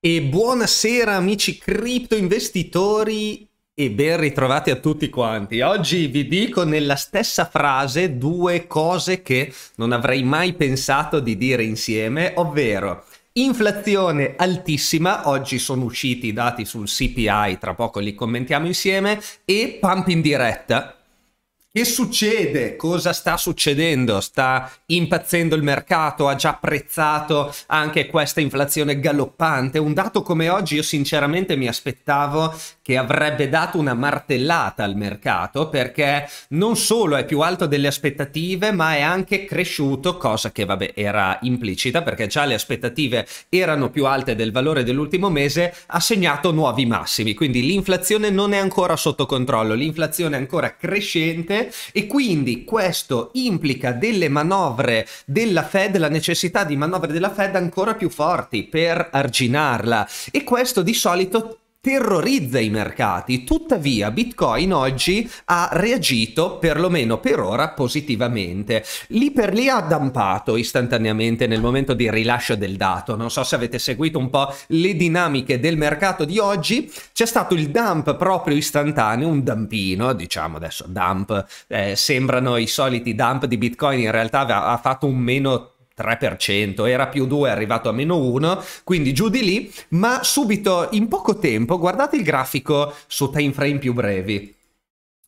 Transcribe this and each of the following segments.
E buonasera amici cripto investitori e ben ritrovati a tutti quanti. Oggi vi dico nella stessa frase due cose che non avrei mai pensato di dire insieme, ovvero inflazione altissima, oggi sono usciti i dati sul CPI, tra poco li commentiamo insieme, e pump in diretta, che succede? Cosa sta succedendo? Sta impazzendo il mercato, ha già apprezzato anche questa inflazione galoppante. Un dato come oggi io sinceramente mi aspettavo che avrebbe dato una martellata al mercato perché non solo è più alto delle aspettative ma è anche cresciuto, cosa che vabbè era implicita perché già le aspettative erano più alte del valore dell'ultimo mese, ha segnato nuovi massimi. Quindi l'inflazione non è ancora sotto controllo, l'inflazione è ancora crescente e quindi questo implica delle manovre della Fed, la necessità di manovre della Fed ancora più forti per arginarla e questo di solito terrorizza i mercati. Tuttavia Bitcoin oggi ha reagito, perlomeno per ora, positivamente. Lì per lì ha dampato istantaneamente nel momento di rilascio del dato. Non so se avete seguito un po' le dinamiche del mercato di oggi. C'è stato il dump proprio istantaneo, un dampino, diciamo adesso dump. Eh, sembrano i soliti dump di Bitcoin, in realtà ha, ha fatto un meno 3%, era più 2, è arrivato a meno 1, quindi giù di lì, ma subito in poco tempo, guardate il grafico su time frame più brevi.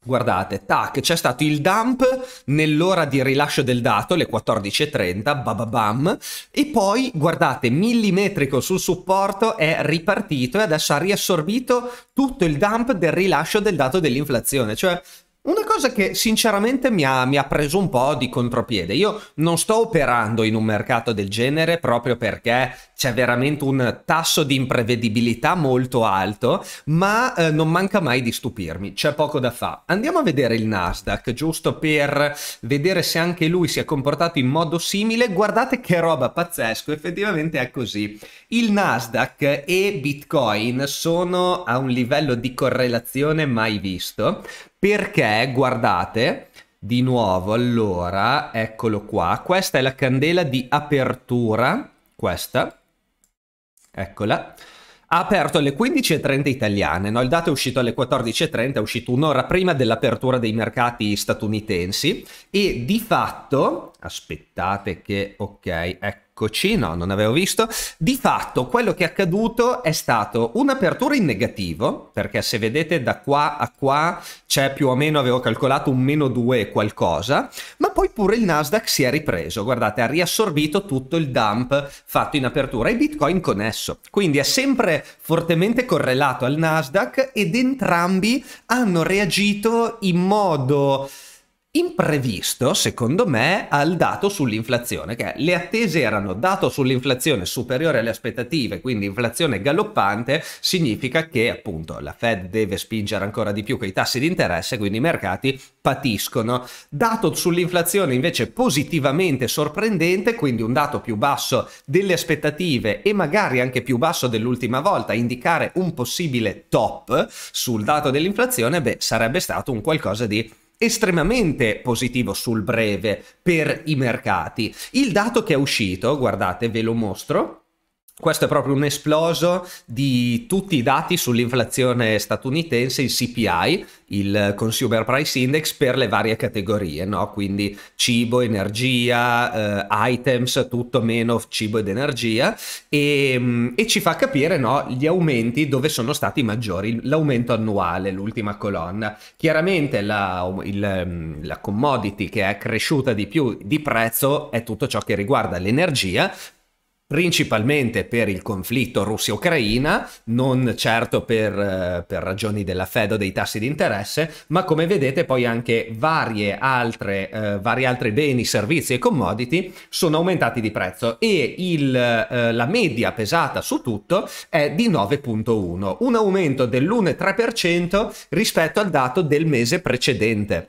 Guardate, tac, c'è stato il dump nell'ora di rilascio del dato, le 14.30, bababam, e poi, guardate, millimetrico sul supporto è ripartito e adesso ha riassorbito tutto il dump del rilascio del dato dell'inflazione, cioè una cosa che sinceramente mi ha, mi ha, preso un po' di contropiede, io non sto operando in un mercato del genere proprio perché c'è veramente un tasso di imprevedibilità molto alto, ma eh, non manca mai di stupirmi, c'è poco da fare. Andiamo a vedere il Nasdaq, giusto per vedere se anche lui si è comportato in modo simile, guardate che roba pazzesco, effettivamente è così. Il Nasdaq e Bitcoin sono a un livello di correlazione mai visto, perché, guardate, di nuovo, allora, eccolo qua, questa è la candela di apertura, questa, eccola, ha aperto alle 15.30 italiane, no? il dato è uscito alle 14.30, è uscito un'ora prima dell'apertura dei mercati statunitensi e di fatto, aspettate che, ok, ecco, Eccoci, no, non avevo visto. Di fatto quello che è accaduto è stato un'apertura in negativo, perché se vedete da qua a qua c'è più o meno, avevo calcolato un meno 2 qualcosa, ma poi pure il Nasdaq si è ripreso, guardate, ha riassorbito tutto il dump fatto in apertura e Bitcoin con esso. Quindi è sempre fortemente correlato al Nasdaq ed entrambi hanno reagito in modo imprevisto, secondo me, al dato sull'inflazione, che le attese erano dato sull'inflazione superiore alle aspettative, quindi inflazione galoppante, significa che appunto la Fed deve spingere ancora di più quei tassi di interesse, quindi i mercati patiscono. Dato sull'inflazione invece positivamente sorprendente, quindi un dato più basso delle aspettative e magari anche più basso dell'ultima volta, indicare un possibile top sul dato dell'inflazione, beh, sarebbe stato un qualcosa di estremamente positivo sul breve per i mercati. Il dato che è uscito, guardate, ve lo mostro, questo è proprio un esploso di tutti i dati sull'inflazione statunitense, il CPI, il Consumer Price Index, per le varie categorie, no? quindi cibo, energia, eh, items, tutto meno cibo ed energia, e, mm, e ci fa capire no, gli aumenti dove sono stati maggiori, l'aumento annuale, l'ultima colonna. Chiaramente la, il, mm, la commodity che è cresciuta di più di prezzo è tutto ciò che riguarda l'energia, principalmente per il conflitto Russia-Ucraina, non certo per, eh, per, ragioni della Fed o dei tassi di interesse, ma come vedete poi anche varie altre, eh, vari altri beni, servizi e commodity sono aumentati di prezzo e il, eh, la media pesata su tutto è di 9.1, un aumento dell'1,3% rispetto al dato del mese precedente.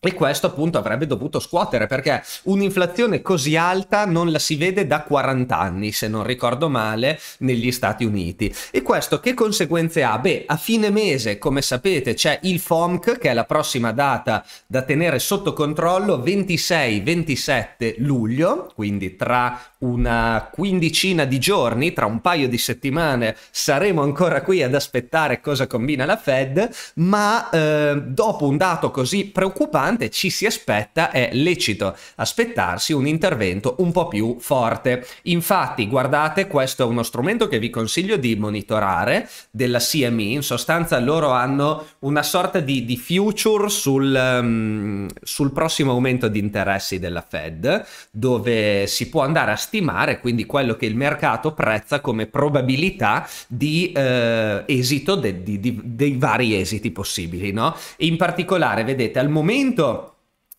E questo appunto avrebbe dovuto scuotere perché un'inflazione così alta non la si vede da 40 anni, se non ricordo male, negli Stati Uniti. E questo che conseguenze ha? Beh, a fine mese, come sapete, c'è il FOMC, che è la prossima data da tenere sotto controllo, 26-27 luglio, quindi tra una quindicina di giorni, tra un paio di settimane, saremo ancora qui ad aspettare cosa combina la Fed, ma eh, dopo un dato così preoccupante, importante, ci si aspetta, è lecito aspettarsi un intervento un po' più forte. Infatti, guardate, questo è uno strumento che vi consiglio di monitorare della CME, in sostanza loro hanno una sorta di, di future sul, um, sul prossimo aumento di interessi della Fed, dove si può andare a stimare quindi quello che il mercato prezza come probabilità di eh, esito de, di, di, dei vari esiti possibili, no? In particolare, vedete, al momento momento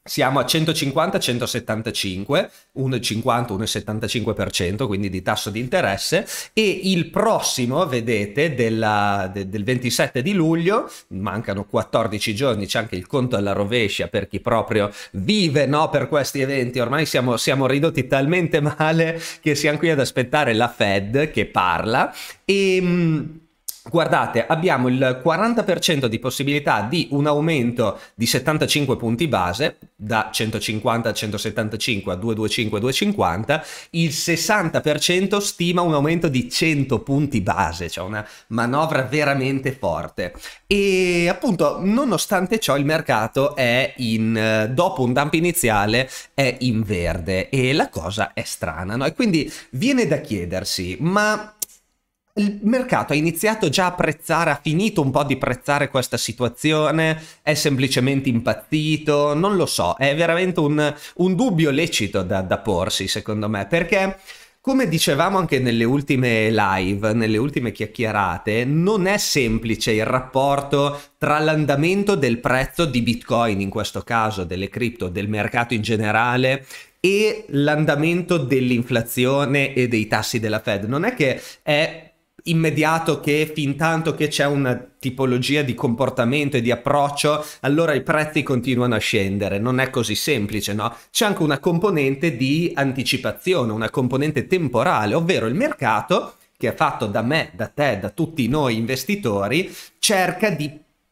siamo a 150-175, 1,50-1,75% quindi di tasso di interesse e il prossimo, vedete, della, de, del 27 di luglio, mancano 14 giorni, c'è anche il conto alla rovescia per chi proprio vive no, per questi eventi, ormai siamo, siamo ridotti talmente male che siamo qui ad aspettare la Fed che parla e... Ehm, guardate, abbiamo il 40% di possibilità di un aumento di 75 punti base, da 150 a 175 a 225 a 250, il 60% stima un aumento di 100 punti base, cioè una manovra veramente forte. E appunto, nonostante ciò, il mercato è in, eh, dopo un dump iniziale, è in verde e la cosa è strana, no? E quindi viene da chiedersi, ma il mercato ha iniziato già a prezzare, ha finito un po' di prezzare questa situazione, è semplicemente impazzito, non lo so, è veramente un, un dubbio lecito da, da porsi secondo me, perché come dicevamo anche nelle ultime live, nelle ultime chiacchierate, non è semplice il rapporto tra l'andamento del prezzo di Bitcoin, in questo caso delle cripto, del mercato in generale, e l'andamento dell'inflazione e dei tassi della Fed. Non è che è immediato che fin tanto che c'è una tipologia di comportamento e di approccio, allora i prezzi continuano a scendere. Non è così semplice, no? C'è anche una componente di anticipazione, una componente temporale, ovvero il mercato che è fatto da me, da te, da tutti noi investitori, cerca di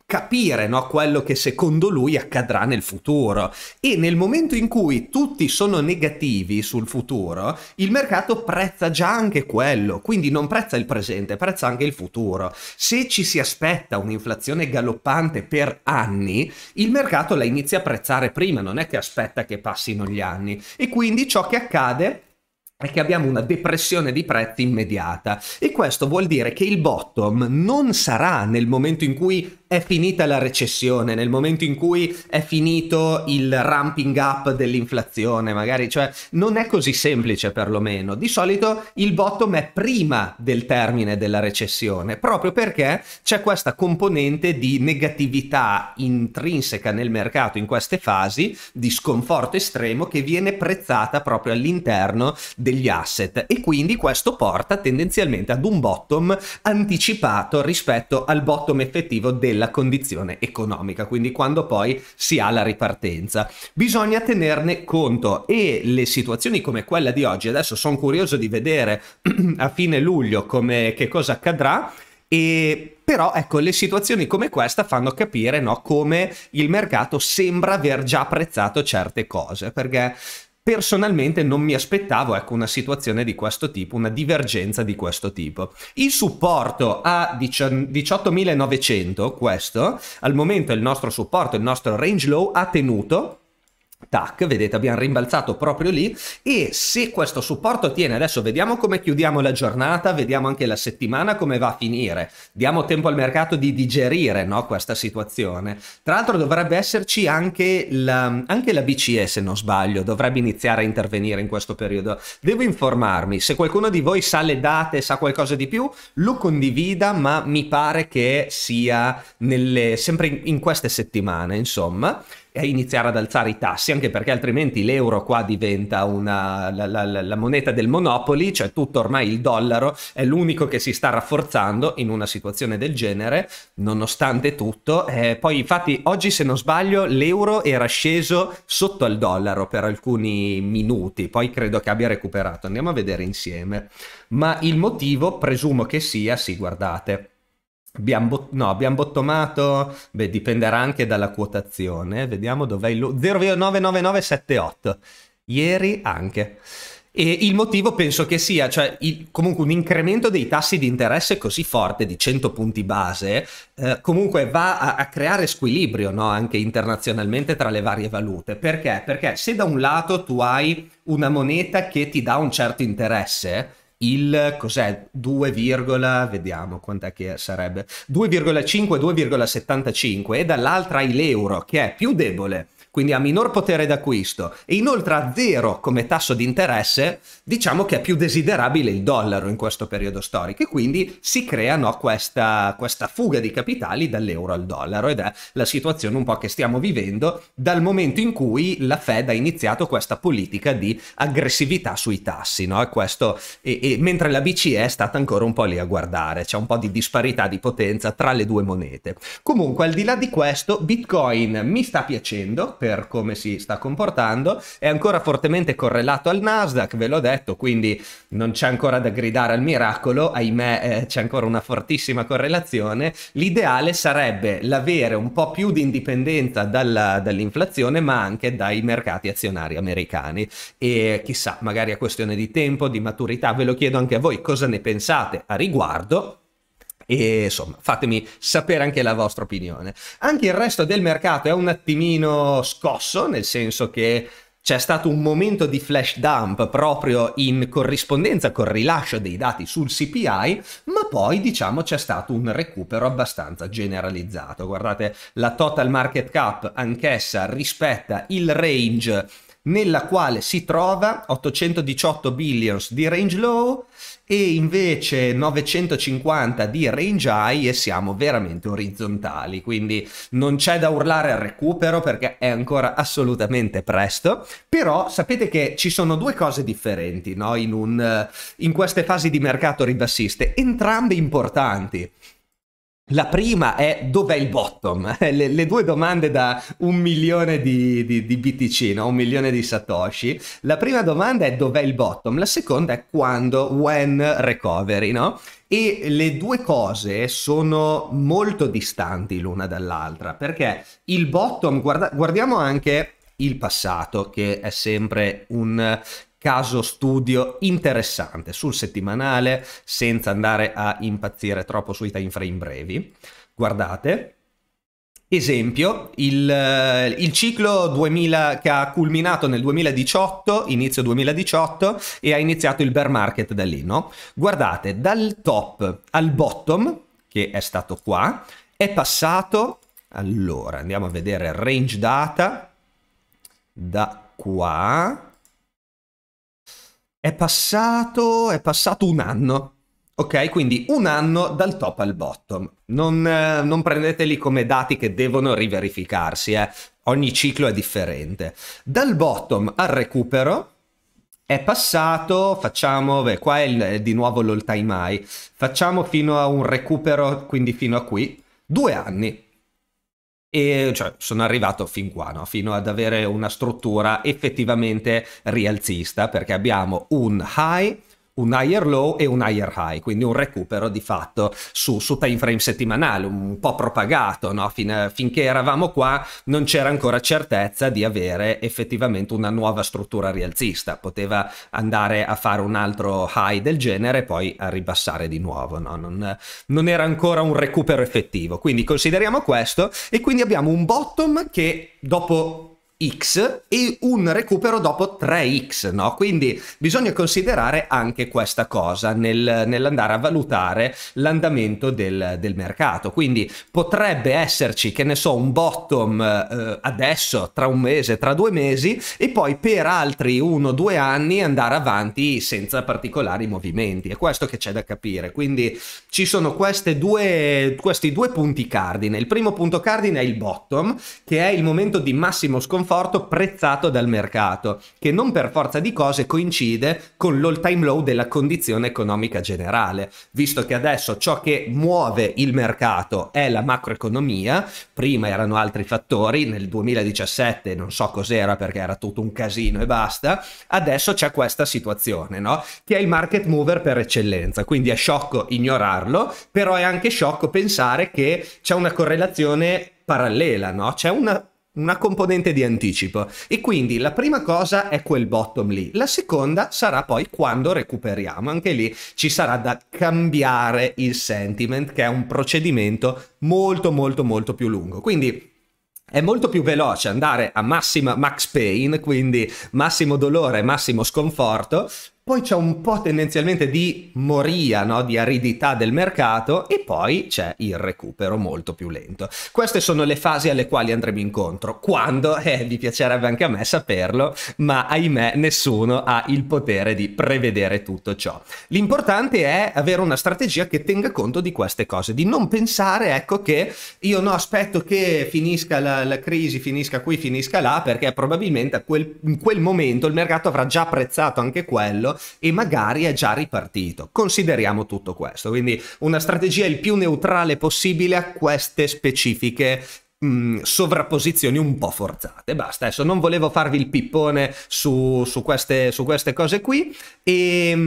capire no, quello che secondo lui accadrà nel futuro e nel momento in cui tutti sono negativi sul futuro il mercato prezza già anche quello quindi non prezza il presente prezza anche il futuro se ci si aspetta un'inflazione galoppante per anni il mercato la inizia a prezzare prima non è che aspetta che passino gli anni e quindi ciò che accade è che abbiamo una depressione di prezzi immediata e questo vuol dire che il bottom non sarà nel momento in cui è finita la recessione, nel momento in cui è finito il ramping up dell'inflazione, magari, cioè non è così semplice perlomeno. Di solito il bottom è prima del termine della recessione, proprio perché c'è questa componente di negatività intrinseca nel mercato in queste fasi, di sconforto estremo che viene prezzata proprio all'interno degli asset e quindi questo porta tendenzialmente ad un bottom anticipato rispetto al bottom effettivo del della condizione economica, quindi quando poi si ha la ripartenza. Bisogna tenerne conto e le situazioni come quella di oggi, adesso sono curioso di vedere a fine luglio come, che cosa accadrà, e però ecco, le situazioni come questa fanno capire no, come il mercato sembra aver già apprezzato certe cose, perché personalmente non mi aspettavo ecco, una situazione di questo tipo, una divergenza di questo tipo. Il supporto a 18.900, questo, al momento è il nostro supporto, il nostro range low ha tenuto Tac, vedete abbiamo rimbalzato proprio lì e se questo supporto tiene, adesso vediamo come chiudiamo la giornata, vediamo anche la settimana come va a finire, diamo tempo al mercato di digerire no, questa situazione. Tra l'altro dovrebbe esserci anche la, anche la BCE se non sbaglio, dovrebbe iniziare a intervenire in questo periodo. Devo informarmi, se qualcuno di voi sa le date, sa qualcosa di più, lo condivida, ma mi pare che sia nelle, sempre in queste settimane, insomma iniziare ad alzare i tassi, anche perché altrimenti l'euro qua diventa una, la, la, la, moneta del monopoli, cioè tutto ormai il dollaro è l'unico che si sta rafforzando in una situazione del genere, nonostante tutto. Eh, poi infatti oggi se non sbaglio l'euro era sceso sotto al dollaro per alcuni minuti, poi credo che abbia recuperato, andiamo a vedere insieme. Ma il motivo presumo che sia, sì guardate Abbiamo, no, abbiamo bottomato, beh, dipenderà anche dalla quotazione, vediamo dov'è il 0,99978, ieri anche. E il motivo penso che sia, cioè, il, comunque un incremento dei tassi di interesse così forte, di 100 punti base, eh, comunque va a, a creare squilibrio no? anche internazionalmente tra le varie valute. Perché? Perché se da un lato tu hai una moneta che ti dà un certo interesse, il cos'è 2, vediamo quant'è che sarebbe 2,5 2,75 e dall'altra hai l'euro che è più debole quindi ha minor potere d'acquisto e inoltre ha zero come tasso di interesse, diciamo che è più desiderabile il dollaro in questo periodo storico e quindi si crea no, questa, questa fuga di capitali dall'euro al dollaro ed è la situazione un po' che stiamo vivendo dal momento in cui la Fed ha iniziato questa politica di aggressività sui tassi no? questo, e, e mentre la BCE è stata ancora un po' lì a guardare, c'è un po' di disparità di potenza tra le due monete. Comunque al di là di questo Bitcoin mi sta piacendo per come si sta comportando, è ancora fortemente correlato al Nasdaq, ve l'ho detto, quindi non c'è ancora da gridare al miracolo, ahimè eh, c'è ancora una fortissima correlazione, l'ideale sarebbe l'avere un po' più di indipendenza dalla, dall'inflazione ma anche dai mercati azionari americani e chissà, magari è questione di tempo, di maturità, ve lo chiedo anche a voi cosa ne pensate a riguardo e insomma, fatemi sapere anche la vostra opinione. Anche il resto del mercato è un attimino scosso, nel senso che c'è stato un momento di flash dump proprio in corrispondenza col rilascio dei dati sul CPI, ma poi diciamo c'è stato un recupero abbastanza generalizzato. Guardate, la total market cap anch'essa rispetta il range nella quale si trova 818 billions di range low e invece 950 di range high e siamo veramente orizzontali, quindi non c'è da urlare al recupero perché è ancora assolutamente presto, però sapete che ci sono due cose differenti no? in, un, eh, in queste fasi di mercato ribassiste, entrambe importanti. La prima è dov'è il bottom? Le, le due domande da un milione di, di, di, BTC, no? un milione di Satoshi. La prima domanda è dov'è il bottom? La seconda è quando, when recovery, no? E le due cose sono molto distanti l'una dall'altra, perché il bottom, guarda, guardiamo anche il passato, che è sempre un caso studio interessante sul settimanale senza andare a impazzire troppo sui time frame brevi. Guardate, Esempio, il, eh, il ciclo 2000, che ha culminato nel 2018, inizio 2018, e ha iniziato il bear market da lì, no? Guardate, dal top al bottom, che è stato qua, è passato, allora, andiamo a vedere range data, da qua, è passato, è passato un anno. Ok, quindi un anno dal top al bottom. Non, eh, non prendeteli come dati che devono riverificarsi, eh. ogni ciclo è differente. Dal bottom al recupero è passato, facciamo, beh, qua è, il, è di nuovo l'all time high, facciamo fino a un recupero, quindi fino a qui, due anni e cioè, sono arrivato fin qua, no? fino ad avere una struttura effettivamente rialzista, perché abbiamo un high un higher low e un higher high, quindi un recupero di fatto su, su time frame settimanale, un po' propagato, no? fin, finché eravamo qua non c'era ancora certezza di avere effettivamente una nuova struttura rialzista, poteva andare a fare un altro high del genere e poi a ribassare di nuovo, no? non, non era ancora un recupero effettivo, quindi consideriamo questo e quindi abbiamo un bottom che dopo X e un recupero dopo 3x, no? Quindi bisogna considerare anche questa cosa nel, nell'andare a valutare l'andamento del, del, mercato. Quindi potrebbe esserci, che ne so, un bottom eh, adesso, tra un mese, tra due mesi, e poi per altri uno o due anni andare avanti senza particolari movimenti. È questo che c'è da capire. Quindi ci sono due, questi due punti cardine. Il primo punto cardine è il bottom, che è il momento di massimo sconforto conforto prezzato dal mercato, che non per forza di cose coincide con l'all time low della condizione economica generale, visto che adesso ciò che muove il mercato è la macroeconomia, prima erano altri fattori, nel 2017 non so cos'era perché era tutto un casino e basta, adesso c'è questa situazione, no? Che è il market mover per eccellenza, quindi è sciocco ignorarlo, però è anche sciocco pensare che c'è una correlazione parallela, no? C'è una una componente di anticipo. E quindi la prima cosa è quel bottom lì, la seconda sarà poi quando recuperiamo, anche lì ci sarà da cambiare il sentiment che è un procedimento molto molto molto più lungo. Quindi è molto più veloce andare a massima max pain, quindi massimo dolore, massimo sconforto, poi c'è un po' tendenzialmente di moria, no? di aridità del mercato e poi c'è il recupero molto più lento. Queste sono le fasi alle quali andremo incontro, quando, eh, vi piacerebbe anche a me saperlo, ma ahimè nessuno ha il potere di prevedere tutto ciò. L'importante è avere una strategia che tenga conto di queste cose, di non pensare ecco che io no aspetto che finisca la, la crisi, finisca qui, finisca là, perché probabilmente quel, in quel momento il mercato avrà già apprezzato anche quello e magari è già ripartito. Consideriamo tutto questo, quindi una strategia il più neutrale possibile a queste specifiche Mm, sovrapposizioni un po' forzate. Basta, adesso non volevo farvi il pippone su, su, queste, su queste, cose qui. E ehm,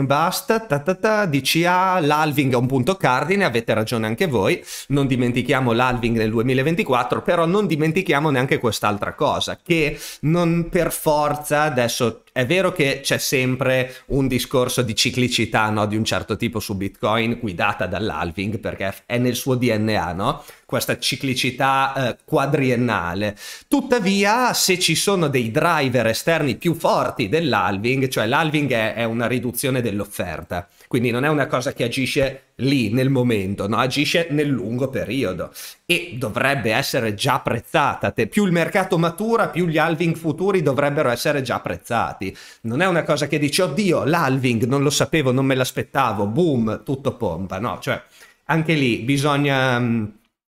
mh, basta, ta, ta, ta, DCA, l'alving è un punto cardine, avete ragione anche voi. Non dimentichiamo l'alving del 2024, però non dimentichiamo neanche quest'altra cosa, che non per forza adesso è vero che c'è sempre un discorso di ciclicità no? di un certo tipo su Bitcoin guidata dall'alving perché è nel suo DNA, no? questa ciclicità eh, quadriennale. Tuttavia, se ci sono dei driver esterni più forti dell'alving, cioè l'alving è, è una riduzione dell'offerta, quindi non è una cosa che agisce lì nel momento, no? agisce nel lungo periodo e dovrebbe essere già prezzata. Più il mercato matura, più gli halving futuri dovrebbero essere già prezzati. Non è una cosa che dici, oddio, l'halving non lo sapevo, non me l'aspettavo, boom, tutto pompa. No, cioè anche lì bisogna mm,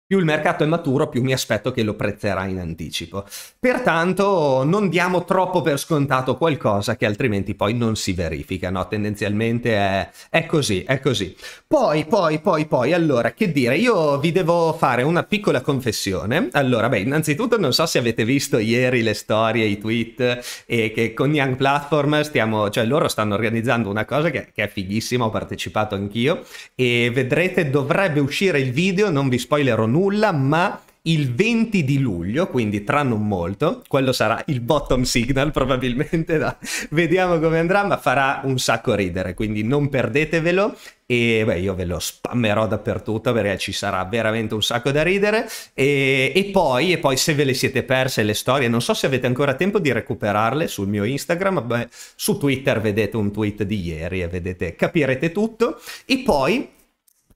più il mercato è maturo, più mi aspetto che lo prezzerà in anticipo. Pertanto non diamo troppo per scontato qualcosa che altrimenti poi non si verifica, no? Tendenzialmente è, è, così, è così. Poi, poi, poi, poi, allora, che dire? Io vi devo fare una piccola confessione. Allora, beh, innanzitutto non so se avete visto ieri le storie, i tweet e che con Young Platform stiamo, cioè loro stanno organizzando una cosa che, che è fighissima, ho partecipato anch'io e vedrete dovrebbe uscire il video, non vi spoilerò nulla nulla, ma il 20 di luglio, quindi tra non molto, quello sarà il bottom signal probabilmente, no? vediamo come andrà, ma farà un sacco ridere, quindi non perdetevelo e beh, io ve lo spammerò dappertutto perché ci sarà veramente un sacco da ridere e, e, poi, e poi se ve le siete perse le storie, non so se avete ancora tempo di recuperarle sul mio Instagram, beh, su Twitter vedete un tweet di ieri e vedete, capirete tutto e poi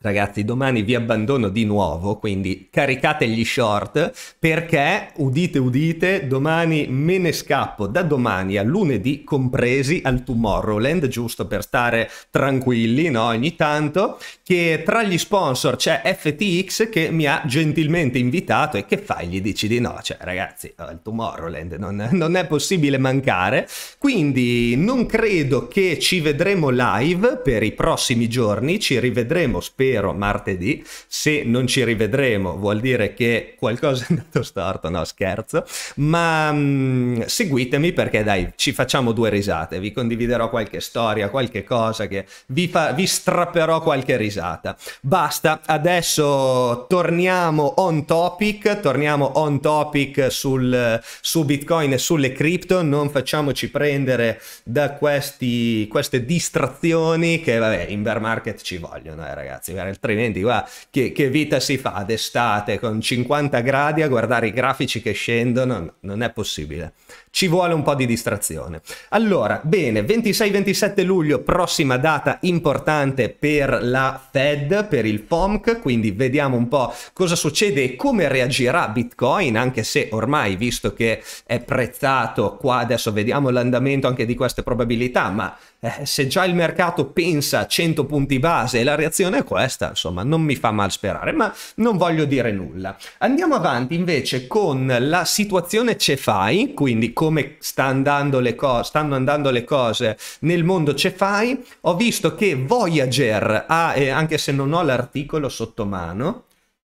Ragazzi, domani vi abbandono di nuovo, quindi caricate gli short perché, udite udite, domani me ne scappo da domani a lunedì compresi al Tomorrowland, giusto per stare tranquilli, no? Ogni tanto, che tra gli sponsor c'è FTX che mi ha gentilmente invitato e che fai? Gli dici di no? Cioè, ragazzi, al oh, Tomorrowland non, non è possibile mancare, quindi non credo che ci vedremo live per i prossimi giorni, ci rivedremo spero vero martedì. Se non ci rivedremo vuol dire che qualcosa è andato storto, no scherzo. Ma mh, mm, seguitemi perché dai, ci facciamo due risate. Vi condividerò qualche storia, qualche cosa che vi, fa, vi strapperò qualche risata. Basta, adesso torniamo on topic, torniamo on topic sul, su Bitcoin e sulle cripto. Non facciamoci prendere da questi, queste distrazioni che vabbè in bear market ci vogliono eh, ragazzi Spider, altrimenti guarda, che, che, vita si fa d'estate con 50 gradi a guardare i grafici che scendono, non è possibile ci vuole un po' di distrazione. Allora, bene, 26-27 luglio, prossima data importante per la Fed, per il FOMC, quindi vediamo un po' cosa succede e come reagirà Bitcoin, anche se ormai, visto che è prezzato qua, adesso vediamo l'andamento anche di queste probabilità, ma eh, se già il mercato pensa a 100 punti base e la reazione è questa, insomma, non mi fa mal sperare, ma non voglio dire nulla. Andiamo avanti invece con la situazione CeFi, quindi con come sta andando le co- stanno andando le cose nel mondo Cefai, ho visto che Voyager ha, eh, anche se non ho l'articolo sotto mano,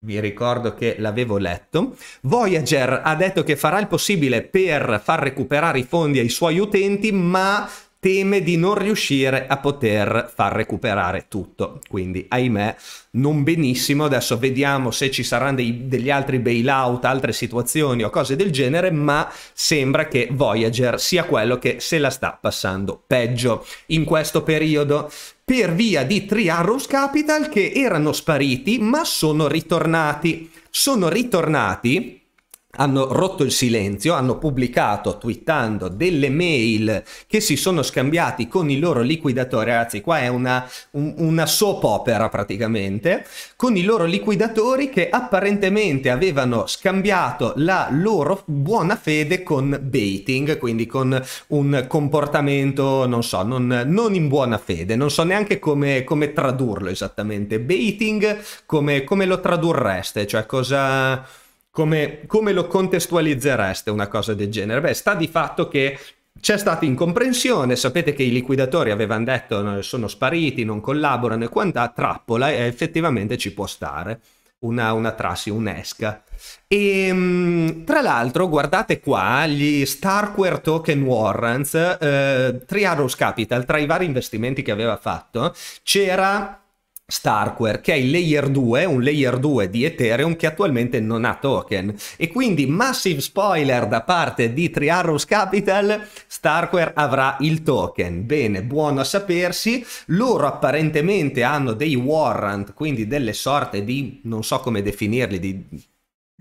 vi ricordo che l'avevo letto. Voyager ha detto che farà il possibile per far recuperare i fondi ai suoi utenti, ma teme di non riuscire a poter far recuperare tutto. Quindi, ahimè, non benissimo. Adesso vediamo se ci saranno dei, degli altri bailout, altre situazioni o cose del genere, ma sembra che Voyager sia quello che se la sta passando peggio in questo periodo per via di Triarrows Capital che erano spariti ma sono ritornati. Sono ritornati hanno rotto il silenzio, hanno pubblicato, twittando delle mail che si sono scambiati con il loro liquidatore, ragazzi qua è una, un, una soap opera praticamente, con i loro liquidatori che apparentemente avevano scambiato la loro buona fede con baiting, quindi con un comportamento, non so, non, non in buona fede, non so neanche come, come tradurlo esattamente, baiting come, come lo tradurreste, cioè cosa come, come lo contestualizzereste una cosa del genere? Beh, sta di fatto che c'è stata incomprensione, sapete che i liquidatori avevano detto sono spariti, non collaborano e quant'altro, trappola e effettivamente ci può stare una, una trassi, un'esca. E ehm, tra l'altro guardate qua gli Starkware Token Warrants, eh, Triaros Capital, tra i vari investimenti che aveva fatto c'era Starkware, che è il layer 2, un layer 2 di Ethereum che attualmente non ha token. E quindi, massive spoiler da parte di Triarrows Capital, Starkware avrà il token. Bene, buono a sapersi. Loro apparentemente hanno dei warrant, quindi delle sorte di, non so come definirli, di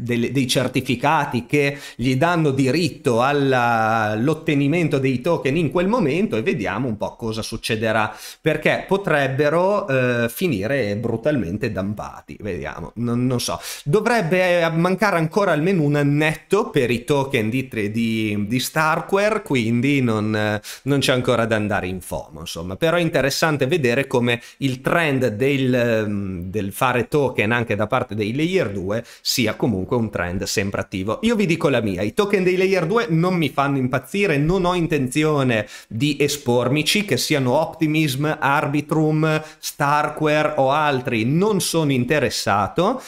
delle, dei certificati che gli danno diritto all'ottenimento dei token in quel momento e vediamo un po' cosa succederà perché potrebbero eh, finire brutalmente dampati vediamo non, non, so dovrebbe eh, mancare ancora almeno un annetto per i token di, di, di Starkware quindi non, non c'è ancora da andare in fomo insomma però è interessante vedere come il trend del, del fare token anche da parte dei layer 2 sia comunque comunque un trend sempre attivo. Io vi dico la mia, i token dei layer 2 non mi fanno impazzire, non ho intenzione di espormici, che siano Optimism, Arbitrum, Starkware o altri, non sono interessato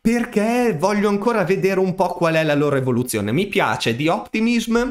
perché voglio ancora vedere un po' qual è la loro evoluzione. Mi piace di Optimism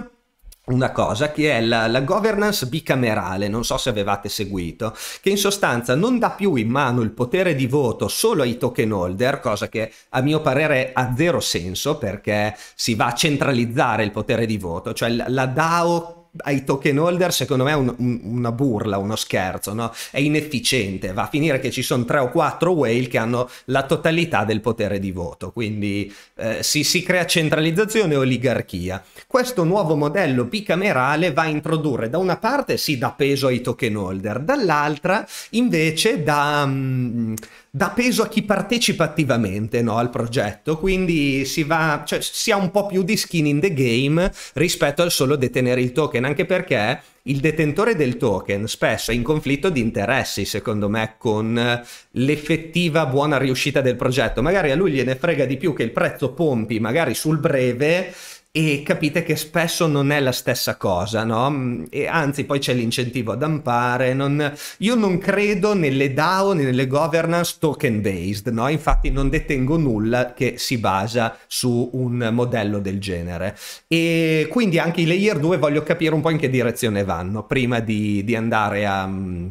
una cosa che è la, la, governance bicamerale, non so se avevate seguito, che in sostanza non dà più in mano il potere di voto solo ai token holder, cosa che a mio parere ha zero senso perché si va a centralizzare il potere di voto, cioè la DAO ai token holder secondo me è un, un, una burla, uno scherzo, no? è inefficiente, va a finire che ci sono tre o quattro whale che hanno la totalità del potere di voto, quindi eh, si, si, crea centralizzazione e oligarchia. Questo nuovo modello bicamerale va a introdurre da una parte sì dà peso ai token holder, dall'altra invece dà... Mm, dà peso a chi partecipa attivamente no, al progetto, quindi si, va, cioè, si ha un po' più di skin in the game rispetto al solo detenere il token, anche perché il detentore del token spesso è in conflitto di interessi, secondo me, con l'effettiva buona riuscita del progetto. Magari a lui gliene frega di più che il prezzo pompi, magari sul breve, e capite che spesso non è la stessa cosa, no? Mm, e anzi, poi c'è l'incentivo ad ampare. Non... Io non credo nelle DAO, nelle governance token based, no? Infatti, non detengo nulla che si basa su un modello del genere. E quindi anche i layer 2 voglio capire un po' in che direzione vanno prima di, di andare a mm,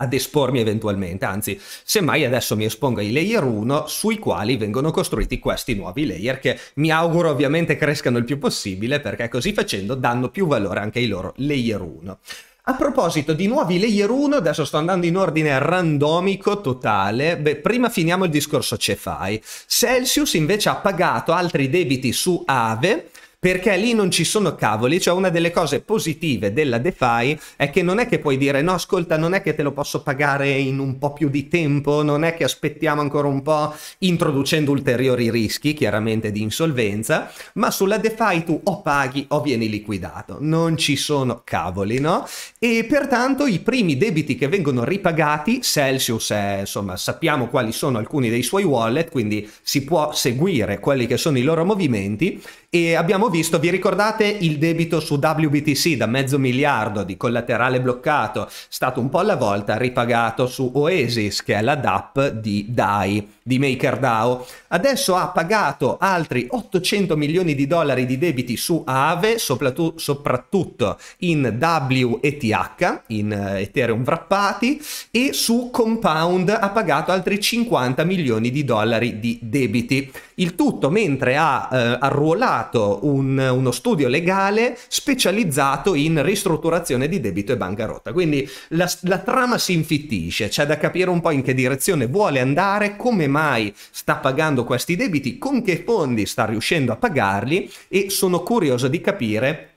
ad espormi eventualmente, anzi semmai adesso mi espongo ai layer 1 sui quali vengono costruiti questi nuovi layer che mi auguro ovviamente crescano il più possibile perché così facendo danno più valore anche ai loro layer 1. A proposito di nuovi layer 1, adesso sto andando in ordine randomico totale, beh prima finiamo il discorso Cefai. Celsius invece ha pagato altri debiti su Ave perché lì non ci sono cavoli, cioè una delle cose positive della DeFi è che non è che puoi dire no ascolta non è che te lo posso pagare in un po' più di tempo, non è che aspettiamo ancora un po' introducendo ulteriori rischi chiaramente di insolvenza, ma sulla DeFi tu o paghi o vieni liquidato, non ci sono cavoli, no? E pertanto i primi debiti che vengono ripagati, Celsius è, insomma sappiamo quali sono alcuni dei suoi wallet, quindi si può seguire quelli che sono i loro movimenti e abbiamo visto, vi ricordate il debito su WBTC da mezzo miliardo di collaterale bloccato, stato un po' alla volta ripagato su Oasis, che è la DAP di DAI di MakerDAO, adesso ha pagato altri 800 milioni di dollari di debiti su Aave, soprattutto in WETH, in eh, Ethereum wrappati, e su Compound ha pagato altri 50 milioni di dollari di debiti. Il tutto mentre ha eh, arruolato un, uno studio legale specializzato in ristrutturazione di debito e bancarotta. Quindi la, la trama si infittisce, c'è da capire un po' in che direzione vuole andare, come mai ormai sta pagando questi debiti, con che fondi sta riuscendo a pagarli e sono curioso di capire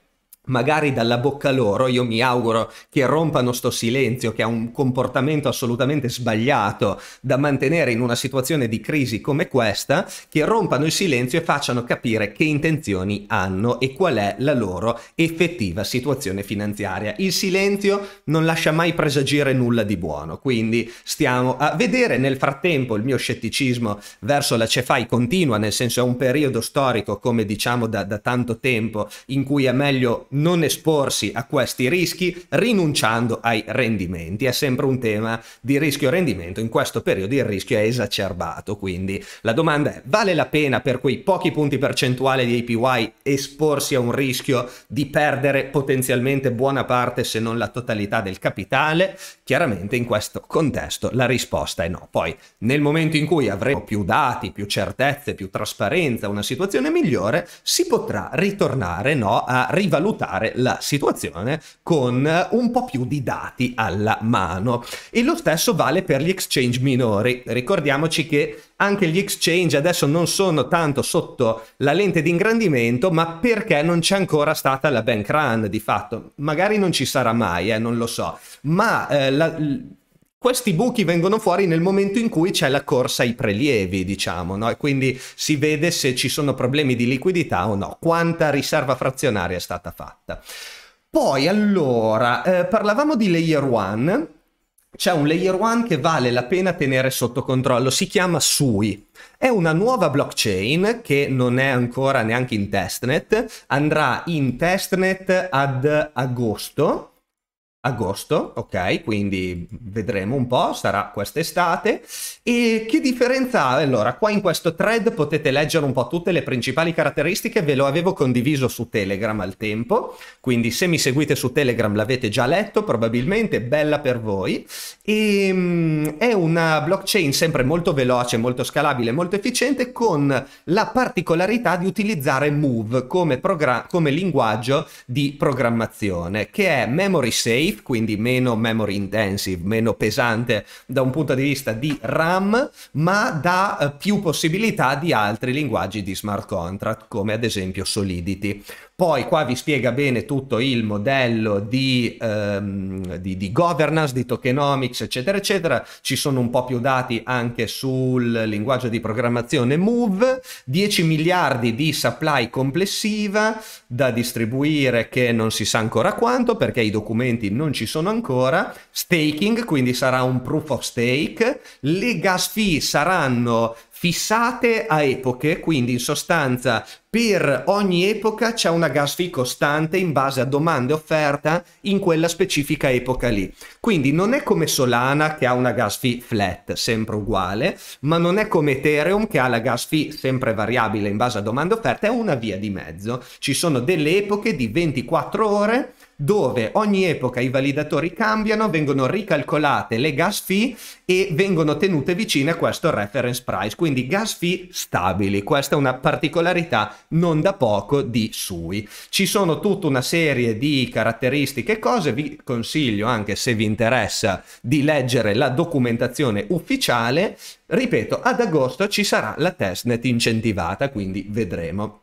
magari dalla bocca loro, io mi auguro che rompano sto silenzio, che è un comportamento assolutamente sbagliato da mantenere in una situazione di crisi come questa, che rompano il silenzio e facciano capire che intenzioni hanno e qual è la loro effettiva situazione finanziaria. Il silenzio non lascia mai presagire nulla di buono, quindi stiamo a vedere nel frattempo il mio scetticismo verso la Cefai continua, nel senso è un periodo storico come diciamo da, da tanto tempo in cui è meglio non esporsi a questi rischi rinunciando ai rendimenti. È sempre un tema di rischio-rendimento, in questo periodo il rischio è esacerbato, quindi la domanda è vale la pena per quei pochi punti percentuali di APY esporsi a un rischio di perdere potenzialmente buona parte se non la totalità del capitale? Chiaramente in questo contesto la risposta è no. Poi nel momento in cui avremo più dati, più certezze, più trasparenza, una situazione migliore, si potrà ritornare no, a rivalutare affrontare la situazione con un po' più di dati alla mano. E lo stesso vale per gli exchange minori. Ricordiamoci che anche gli exchange adesso non sono tanto sotto la lente di ingrandimento, ma perché non c'è ancora stata la bank run di fatto. Magari non ci sarà mai, eh, non lo so, ma eh, la, questi buchi vengono fuori nel momento in cui c'è la corsa ai prelievi, diciamo, no? E quindi si vede se ci sono problemi di liquidità o no, quanta riserva frazionaria è stata fatta. Poi allora, eh, parlavamo di Layer 1, c'è un Layer 1 che vale la pena tenere sotto controllo, si chiama SUI. È una nuova blockchain che non è ancora neanche in testnet, andrà in testnet ad agosto agosto, ok? Quindi vedremo un po', sarà quest'estate. E che differenza ha? Allora, qua in questo thread potete leggere un po' tutte le principali caratteristiche, ve lo avevo condiviso su Telegram al tempo, quindi se mi seguite su Telegram l'avete già letto, probabilmente bella per voi. E, um, è una blockchain sempre molto veloce, molto scalabile, molto efficiente, con la particolarità di utilizzare Move come, progra- come linguaggio di programmazione, che è memory safe Leaf, quindi meno memory intensive, meno pesante da un punto di vista di RAM, ma dà eh, più possibilità di altri linguaggi di smart contract, come ad esempio Solidity. Poi qua vi spiega bene tutto il modello di, ehm, di, di, governance, di tokenomics, eccetera, eccetera. Ci sono un po' più dati anche sul linguaggio di programmazione Move. 10 miliardi di supply complessiva da distribuire che non si sa ancora quanto perché i documenti non ci sono ancora. Staking, quindi sarà un proof of stake. Le gas fee saranno fissate a epoche, quindi in sostanza per ogni epoca c'è una gas fee costante in base a domanda e offerta in quella specifica epoca lì. Quindi non è come Solana che ha una gas fee flat, sempre uguale, ma non è come Ethereum che ha la gas fee sempre variabile in base a domanda e offerta, è una via di mezzo. Ci sono delle epoche di 24 ore dove ogni epoca i validatori cambiano, vengono ricalcolate le gas fee e vengono tenute vicine a questo reference price, quindi gas fee stabili. Questa è una particolarità non da poco di SUI. Ci sono tutta una serie di caratteristiche e cose, vi consiglio anche se vi interessa di leggere la documentazione ufficiale. Ripeto, ad agosto ci sarà la testnet incentivata, quindi vedremo.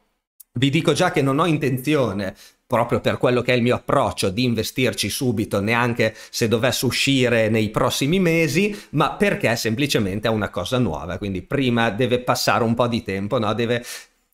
Vi dico già che non ho intenzione proprio per quello che è il mio approccio di investirci subito, neanche se dovesse uscire nei prossimi mesi, ma perché semplicemente è una cosa nuova, quindi prima deve passare un po' di tempo, no? deve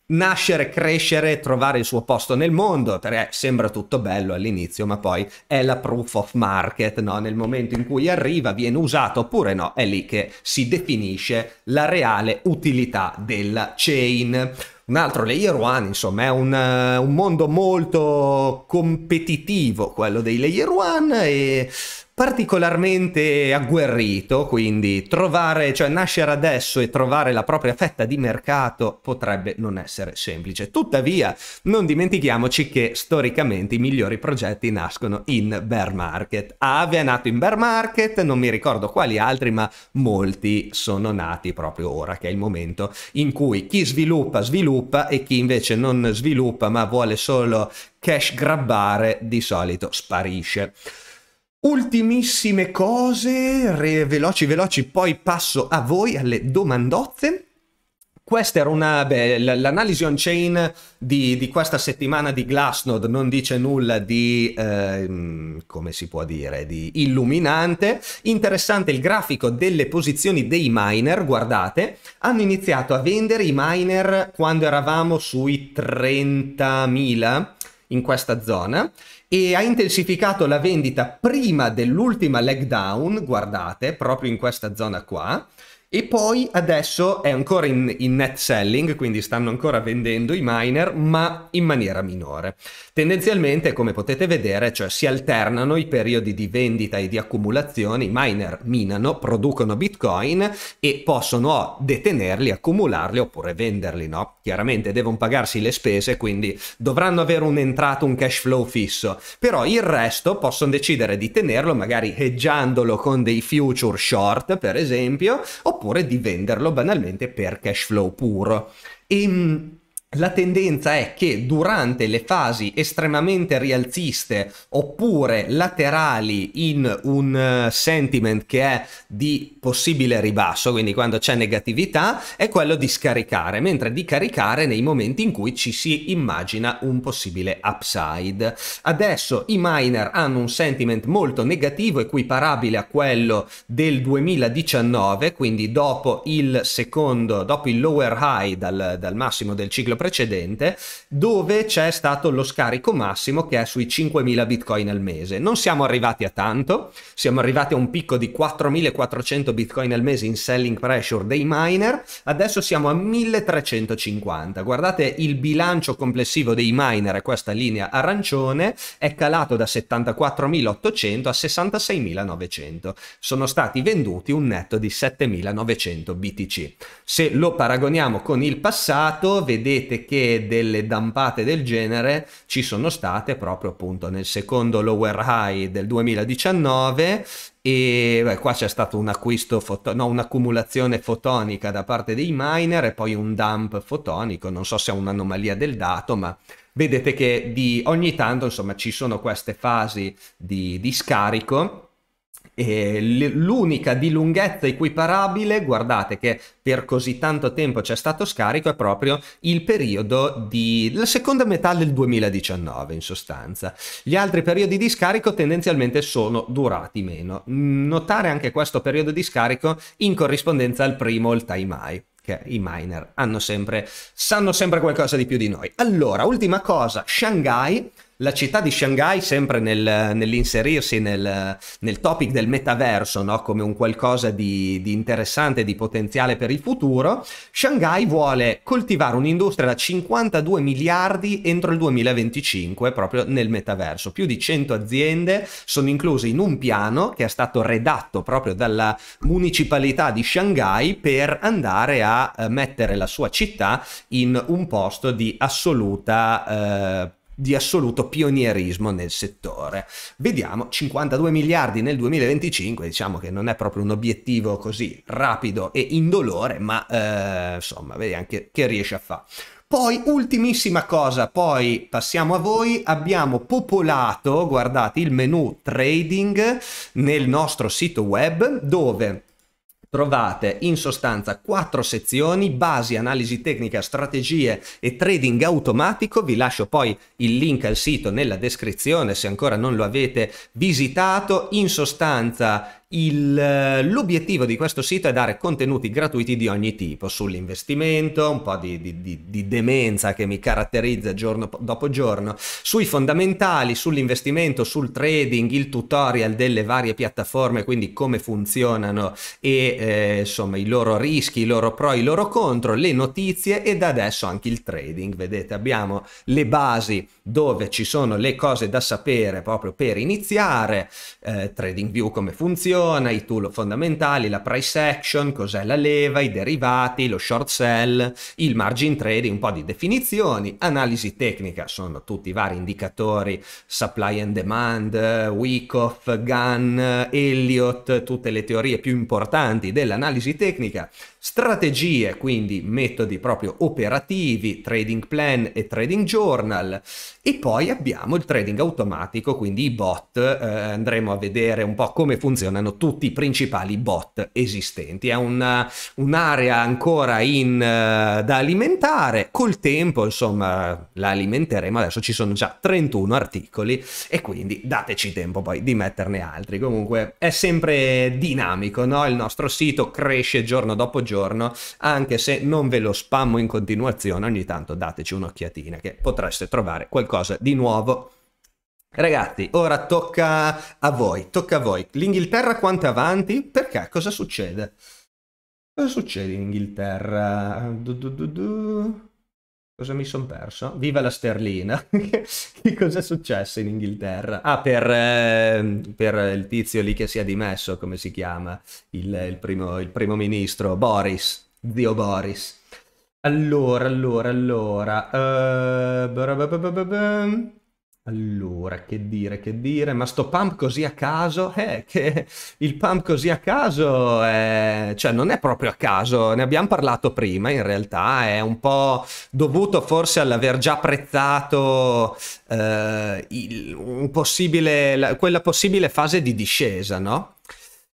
nascere, crescere, trovare il suo posto nel mondo, perché sembra tutto bello all'inizio, ma poi è la proof of market, no? nel momento in cui arriva viene usato oppure no, è lì che si definisce la reale utilità della chain. Un altro layer one, insomma, è un, eh, un mondo molto competitivo quello dei layer one e particolarmente agguerrito, quindi trovare, cioè nascere adesso e trovare la propria fetta di mercato potrebbe non essere semplice. Tuttavia, non dimentichiamoci che storicamente i migliori progetti nascono in bear market. Ave è nato in bear market, non mi ricordo quali altri, ma molti sono nati proprio ora, che è il momento in cui chi sviluppa sviluppa e chi invece non sviluppa ma vuole solo cash grabbare di solito sparisce. Ultimissime cose, re, veloci, veloci, poi passo a voi, alle domandozze. Questa era una bella, l'analisi on-chain di, di, questa settimana di Glassnode non dice nulla di, eh, come si può dire, di illuminante. Interessante il grafico delle posizioni dei miner, guardate, hanno iniziato a vendere i miner quando eravamo sui 30.000 in questa zona e ha intensificato la vendita prima dell'ultima leg down, guardate, proprio in questa zona qua, e poi adesso è ancora in, in, net selling, quindi stanno ancora vendendo i miner, ma in maniera minore. Tendenzialmente, come potete vedere, cioè si alternano i periodi di vendita e di accumulazione, i miner minano, producono bitcoin e possono detenerli, accumularli oppure venderli, no? Chiaramente devono pagarsi le spese, quindi dovranno avere un'entrata, un cash flow fisso, però il resto possono decidere di tenerlo, magari hedgeandolo con dei future short, per esempio, oppure oppure di venderlo banalmente per cash flow puro. E, ehm, la tendenza è che durante le fasi estremamente rialziste oppure laterali in un eh, sentiment che è di possibile ribasso, quindi quando c'è negatività, è quello di scaricare, mentre di caricare nei momenti in cui ci si immagina un possibile upside. Adesso i miner hanno un sentiment molto negativo equiparabile a quello del 2019, quindi dopo il secondo, dopo il lower high dal, dal massimo del ciclo precedente, dove c'è stato lo scarico massimo che è sui 5.000 bitcoin al mese. Non siamo arrivati a tanto, siamo arrivati a un picco di 4.400 bitcoin al mese in selling pressure dei miner, adesso siamo a 1.350. Guardate il bilancio complessivo dei miner, questa linea arancione, è calato da 74.800 a 66.900. Sono stati venduti un netto di 7.900 BTC. Se lo paragoniamo con il passato, vedete sapete che delle dampate del genere ci sono state proprio appunto nel secondo lower high del 2019 e beh, qua c'è stato un acquisto, foto- no, un'accumulazione fotonica da parte dei miner e poi un dump fotonico, non so se è un'anomalia del dato, ma vedete che di ogni tanto insomma ci sono queste fasi di, di scarico e l'unica di lunghezza equiparabile, guardate che per così tanto tempo c'è stato scarico, è proprio il periodo di la seconda metà del 2019 in sostanza. Gli altri periodi di scarico tendenzialmente sono durati meno. Notare anche questo periodo di scarico in corrispondenza al primo, il time high che i miner hanno sempre, sanno sempre qualcosa di più di noi. Allora, ultima cosa, Shanghai la città di Shanghai, sempre nel, nell'inserirsi nel, nel, topic del metaverso, no? come un qualcosa di, di, interessante, di potenziale per il futuro, Shanghai vuole coltivare un'industria da 52 miliardi entro il 2025 proprio nel metaverso. Più di 100 aziende sono incluse in un piano che è stato redatto proprio dalla municipalità di Shanghai per andare a eh, mettere la sua città in un posto di assoluta eh, di assoluto pionierismo nel settore. Vediamo 52 miliardi nel 2025, diciamo che non è proprio un obiettivo così rapido e indolore, ma eh, insomma, vedi anche che riesce a fare. Poi, ultimissima cosa, poi passiamo a voi, abbiamo popolato, guardate, il menu trading nel nostro sito web dove Trovate in sostanza quattro sezioni, basi, analisi tecnica, strategie e trading automatico. Vi lascio poi il link al sito nella descrizione se ancora non lo avete visitato. In sostanza il, eh, l'obiettivo di questo sito è dare contenuti gratuiti di ogni tipo, sull'investimento, un po' di, di, di, di demenza che mi caratterizza giorno dopo giorno, sui fondamentali, sull'investimento, sul trading, il tutorial delle varie piattaforme, quindi come funzionano e eh, insomma i loro rischi, i loro pro, i loro contro, le notizie ed adesso anche il trading. Vedete, abbiamo le basi dove ci sono le cose da sapere proprio per iniziare, eh, view come funziona funziona, i tool fondamentali, la price action, cos'è la leva, i derivati, lo short sell, il margin trading, un po' di definizioni, analisi tecnica, sono tutti i vari indicatori, supply and demand, Wyckoff, Gunn, Elliott, tutte le teorie più importanti dell'analisi tecnica, strategie, quindi metodi proprio operativi, trading plan e trading journal e poi abbiamo il trading automatico, quindi i bot, eh, andremo a vedere un po' come funzionano funzionano tutti i principali bot esistenti. È una, eh, un'area ancora in, uh, da alimentare, col tempo insomma la alimenteremo, adesso ci sono già 31 articoli e quindi dateci tempo poi di metterne altri. Comunque è sempre dinamico, no? il nostro sito cresce giorno dopo giorno, anche se non ve lo spammo in continuazione, ogni tanto dateci un'occhiatina che potreste trovare qualcosa di nuovo Ragazzi, ora tocca a voi, tocca a voi. L'Inghilterra quanto è avanti? Perché? Cosa succede? Cosa succede in Inghilterra? Du, du, du, cosa mi sono perso? Viva la sterlina! che cosa è successo in Inghilterra? Ah, per, eh, per, il tizio lì che si è dimesso, come si chiama? Il, il, primo, il primo ministro, Boris, zio Boris. Allora, allora, allora... Uh... Allora, che dire, che dire, ma sto pump così a caso, eh, che il pump così a caso, è... cioè non è proprio a caso, ne abbiamo parlato prima in realtà, è un po' dovuto forse all'aver già apprezzato eh, il, possibile, la, quella possibile fase di discesa, no?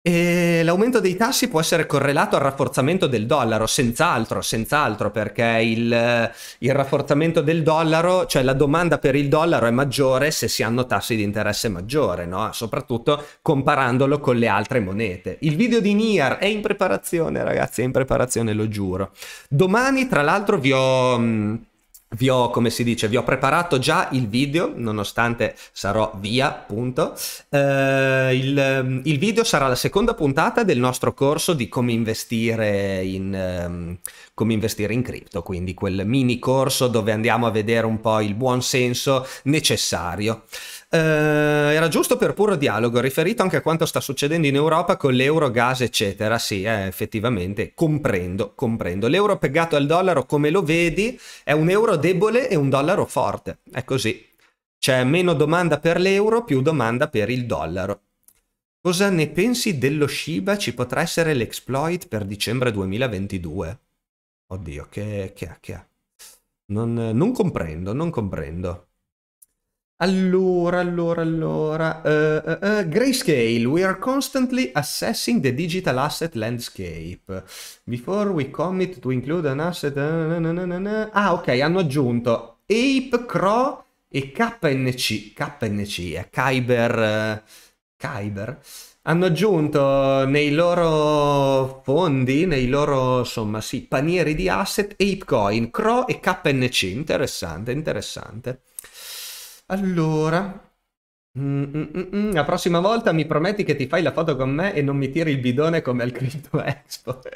E l'aumento dei tassi può essere correlato al rafforzamento del dollaro, senz'altro, senz'altro perché il, il, rafforzamento del dollaro, cioè la domanda per il dollaro è maggiore se si hanno tassi di interesse maggiore, no? soprattutto comparandolo con le altre monete. Il video di Nier è in preparazione, ragazzi, è in preparazione, lo giuro. Domani, tra l'altro, vi ho... Mh, vi ho, come si dice, vi ho preparato già il video, nonostante sarò via, punto. Eh, il, ehm, il, video sarà la seconda puntata del nostro corso di come investire in, um, investire in cripto, quindi quel mini corso dove andiamo a vedere un po' il buon senso necessario eh, era giusto per puro dialogo, riferito anche a quanto sta succedendo in Europa con l'euro, gas, eccetera. Sì, eh, effettivamente, comprendo, comprendo. L'euro piegato al dollaro, come lo vedi, è un euro debole e un dollaro forte. È così. C'è meno domanda per l'euro, più domanda per il dollaro. Cosa ne pensi dello Shiba? Ci potrà essere l'exploit per dicembre 2022? Oddio, che, che ha, che Non, non comprendo, non comprendo. Allora, allora, allora. Uh, uh, uh, grayscale. We are constantly assessing the digital asset landscape. Before we commit to include an asset. Ah, ok, hanno aggiunto Ape, Crow e KNC. KNC è Kyber. Kyber. Hanno aggiunto nei loro fondi, nei loro insomma, sì, panieri di asset, Apecoin, Crow e KNC. Interessante, interessante. Allora... Mm-mm-mm. La prossima volta mi prometti che ti fai la foto con me e non mi tiri il bidone come al Crypto Expo.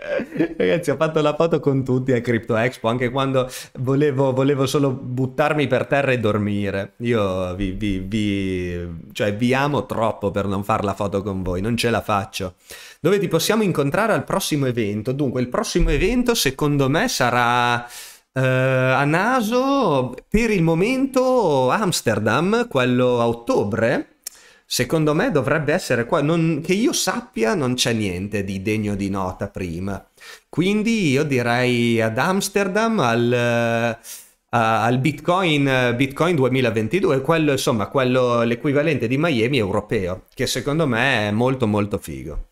Ragazzi, ho fatto la foto con tutti al Crypto Expo, anche quando volevo, volevo solo buttarmi per terra e dormire. Io vi, vi, vi, cioè, vi amo troppo per non fare la foto con voi, non ce la faccio. Dove ti possiamo incontrare al prossimo evento? Dunque, il prossimo evento secondo me sarà Uh, a naso, per il momento Amsterdam, quello a ottobre, secondo me dovrebbe essere qua. Non, che io sappia non c'è niente di degno di nota prima. Quindi io direi ad Amsterdam al, uh, al Bitcoin, Bitcoin 2022, quello insomma, quello, l'equivalente di Miami europeo, che secondo me è molto molto figo.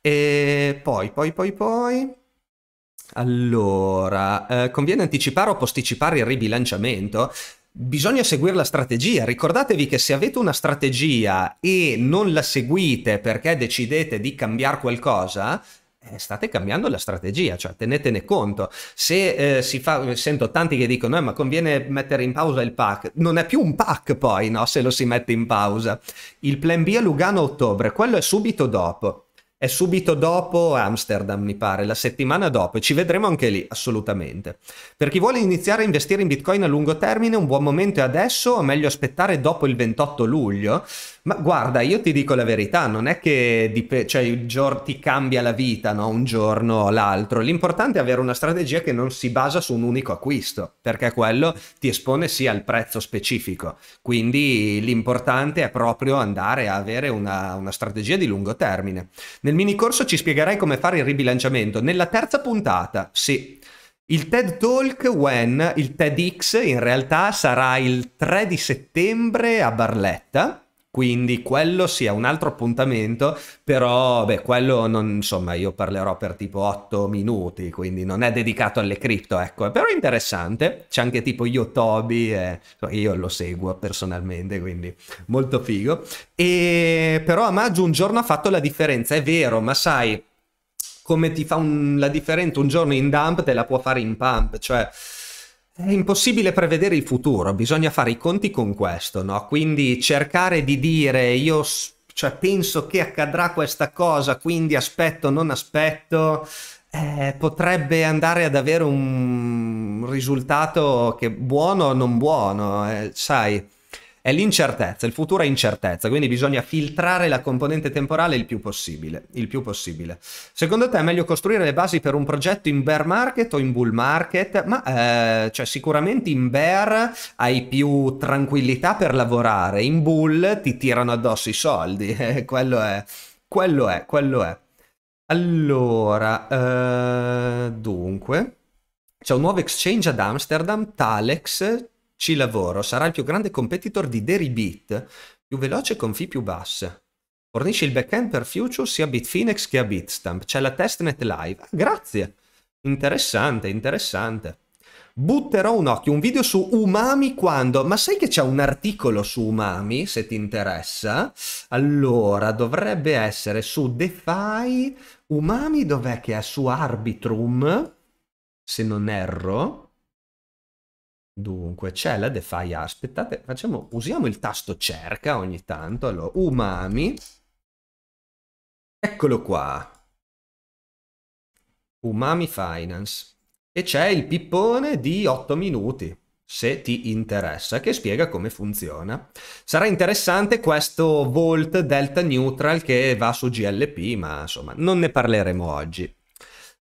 E poi, poi, poi, poi... Allora, eh, conviene anticipare o posticipare il ribilanciamento? Bisogna seguire la strategia, ricordatevi che se avete una strategia e non la seguite perché decidete di cambiare qualcosa, eh, state cambiando la strategia, cioè tenetene conto. Se eh, si fa, sento tanti che dicono, eh, ma conviene mettere in pausa il pack, non è più un pack poi, no, se lo si mette in pausa. Il plan B a Lugano a ottobre, quello è subito dopo. È subito dopo Amsterdam, mi pare, la settimana dopo, e ci vedremo anche lì, assolutamente. Per chi vuole iniziare a investire in Bitcoin a lungo termine, un buon momento è adesso, o meglio aspettare dopo il 28 luglio, ma guarda, io ti dico la verità, non è che dip- cioè, il giorno ti cambia la vita no? un giorno o l'altro, l'importante è avere una strategia che non si basa su un unico acquisto, perché quello ti espone sì al prezzo specifico, quindi l'importante è proprio andare a avere una, una strategia di lungo termine. Nel mini corso ci spiegherai come fare il ribilanciamento, nella terza puntata, sì, il TED Talk When, il TEDx in realtà sarà il 3 di settembre a Barletta quindi quello sia sì, un altro appuntamento, però beh, quello non, insomma, io parlerò per tipo 8 minuti, quindi non è dedicato alle cripto, ecco, però è interessante, c'è anche tipo io Yotobi, eh, io lo seguo personalmente, quindi molto figo. E però a maggio un giorno ha fatto la differenza, è vero, ma sai, come ti fa un, la differenza un giorno in dump te la può fare in pump, cioè è impossibile prevedere il futuro, bisogna fare i conti con questo, no? Quindi cercare di dire io cioè, penso che accadrà questa cosa, quindi aspetto, non aspetto, eh, potrebbe andare ad avere un risultato che buono o non buono, eh, sai è l'incertezza, il futuro è incertezza, quindi bisogna filtrare la componente temporale il più possibile. Il più possibile. Secondo te è meglio costruire le basi per un progetto in bear market o in bull market? Ma eh, cioè, sicuramente in bear hai più tranquillità per lavorare, in bull ti tirano addosso i soldi, eh, quello è, quello è, quello è. Allora, eh, dunque... C'è un nuovo exchange ad Amsterdam, Talex, ci lavoro, sarà il più grande competitor di Deribit, più veloce con fee più basse. Fornisce il backend per Future sia a Bitfinex che a Bitstamp. C'è la testnet live. Ah, grazie. Interessante, interessante. Butterò un occhio, un video su Umami quando... Ma sai che c'è un articolo su Umami, se ti interessa? Allora, dovrebbe essere su DeFi. Umami dov'è che è? Su Arbitrum, se non erro. Dunque, c'è la DeFi Aspettate, facciamo, usiamo il tasto cerca ogni tanto. Allora, umami. Eccolo qua. Umami Finance. E c'è il pippone di 8 minuti, se ti interessa, che spiega come funziona. Sarà interessante questo Volt Delta Neutral che va su GLP, ma insomma, non ne parleremo oggi.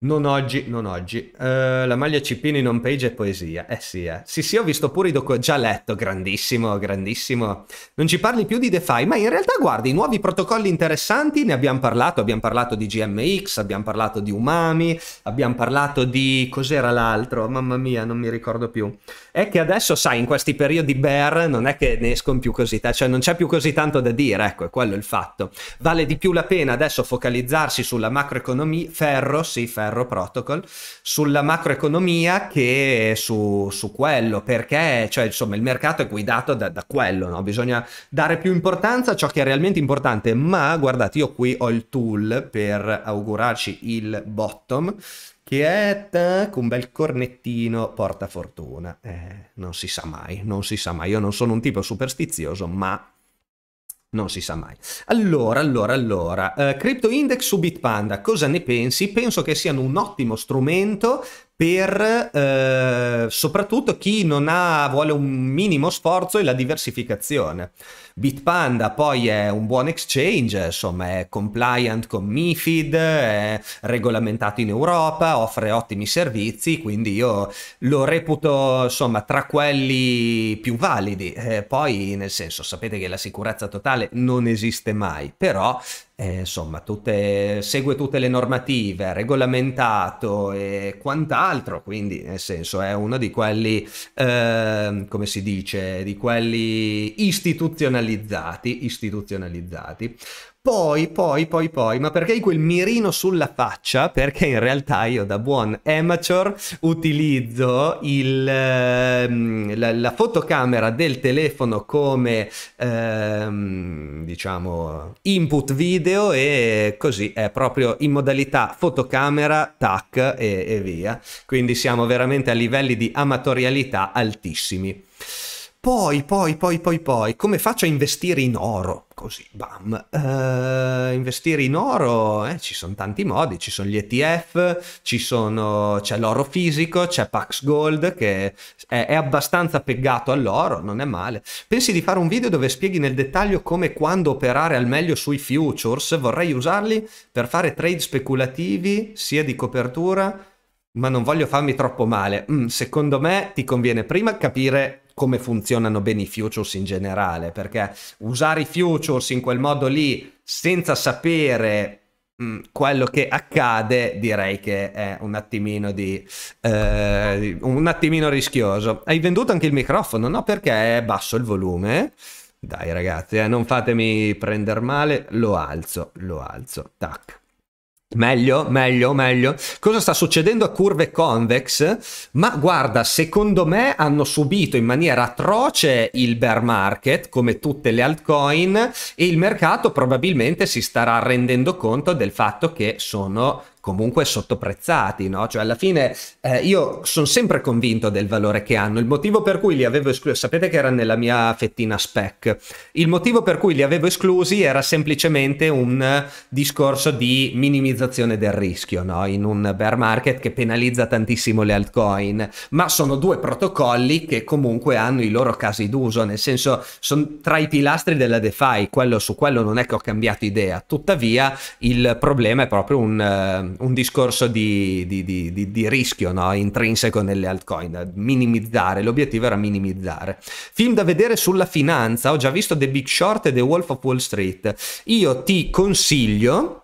Non oggi, non oggi. Uh, la maglia Cipini non page è poesia. Eh sì, eh. Sì, sì, ho visto pure i docu... Già letto, grandissimo, grandissimo. Non ci parli più di DeFi, ma in realtà guardi, i nuovi protocolli interessanti, ne abbiamo parlato. Abbiamo parlato di GMX, abbiamo parlato di Umami, abbiamo parlato di... Cos'era l'altro? Mamma mia, non mi ricordo più è che adesso, sai, in questi periodi bear non è che ne escono più così, cioè non c'è più così tanto da dire, ecco, è quello il fatto. Vale di più la pena adesso focalizzarsi sulla macroeconomia, ferro, sì, ferro protocol, sulla macroeconomia che su, su quello, perché, cioè, insomma, il mercato è guidato da, da quello, no? Bisogna dare più importanza a ciò che è realmente importante, ma guardate, io qui ho il tool per augurarci il bottom che è con un bel cornettino porta fortuna. Eh, non si sa mai, non si sa mai. Io non sono un tipo superstizioso, ma non si sa mai. Allora, allora, allora, uh, Crypto Index su Bitpanda, cosa ne pensi? Penso che siano un ottimo strumento per eh, soprattutto chi non ha, vuole un minimo sforzo e la diversificazione. Bitpanda poi è un buon exchange, insomma è compliant con MIFID, è regolamentato in Europa, offre ottimi servizi, quindi io lo reputo insomma tra quelli più validi. Eh, poi nel senso sapete che la sicurezza totale non esiste mai, però eh, insomma, tutte, segue tutte le normative, è regolamentato e quant'altro, quindi nel senso è uno di quelli, eh, come si dice, di quelli istituzionalizzati, istituzionalizzati. Poi, poi, poi, poi, ma perché quel mirino sulla faccia? Perché in realtà io da buon amateur utilizzo il, ehm, la, la, fotocamera del telefono come, ehm, diciamo, input video e così è proprio in modalità fotocamera, tac e, e via. Quindi siamo veramente a livelli di amatorialità altissimi. Poi, poi, poi, poi, poi, come faccio a investire in oro? Così, bam. Uh, investire in oro, eh, ci sono tanti modi, ci sono gli ETF, ci sono, c'è l'oro fisico, c'è Pax Gold che è, è, abbastanza peggato all'oro, non è male. Pensi di fare un video dove spieghi nel dettaglio come e quando operare al meglio sui futures? Vorrei usarli per fare trade speculativi, sia di copertura, ma non voglio farmi troppo male. Mm, secondo me ti conviene prima capire come funzionano bene i futures in generale, perché usare i futures in quel modo lì senza sapere mh, mm, quello che accade direi che è un attimino di eh, un attimino rischioso hai venduto anche il microfono no perché è basso il volume dai ragazzi eh, non fatemi prendere male lo alzo lo alzo tac Meglio, meglio, meglio. Cosa sta succedendo a curve convex? Ma guarda, secondo me hanno subito in maniera atroce il bear market, come tutte le altcoin, e il mercato probabilmente si starà rendendo conto del fatto che sono comunque sottoprezzati, no? Cioè alla fine eh, io sono sempre convinto del valore che hanno, il motivo per cui li avevo esclusi, sapete che era nella mia fettina spec, il motivo per cui li avevo esclusi era semplicemente un discorso di minimizzazione del rischio, no? In un bear market che penalizza tantissimo le altcoin, ma sono due protocolli che comunque hanno i loro casi d'uso, nel senso sono tra i pilastri della DeFi, quello su quello non è che ho cambiato idea, tuttavia il problema è proprio un un discorso di, di, di, di rischio no? intrinseco nelle altcoin, minimizzare, l'obiettivo era minimizzare. Film da vedere sulla finanza, ho già visto The Big Short e The Wolf of Wall Street, io ti consiglio